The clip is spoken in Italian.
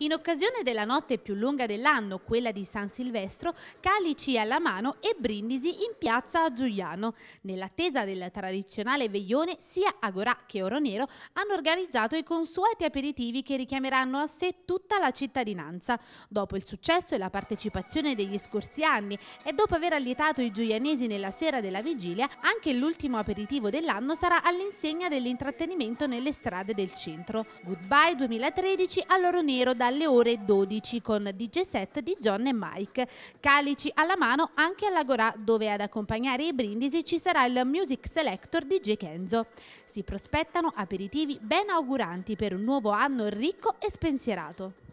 In occasione della notte più lunga dell'anno, quella di San Silvestro, calici alla mano e brindisi in piazza a Giuliano. Nell'attesa del tradizionale veglione, sia Agorà che Oronero hanno organizzato i consueti aperitivi che richiameranno a sé tutta la cittadinanza. Dopo il successo e la partecipazione degli scorsi anni e dopo aver allietato i giulianesi nella sera della vigilia, anche l'ultimo aperitivo dell'anno sarà all'insegna dell'intrattenimento nelle strade del centro. Goodbye 2013 all'Oronero da alle ore 12 con DJ set di John e Mike. Calici alla mano anche all'Agorà dove ad accompagnare i brindisi ci sarà il Music Selector di J. Kenzo. Si prospettano aperitivi ben auguranti per un nuovo anno ricco e spensierato.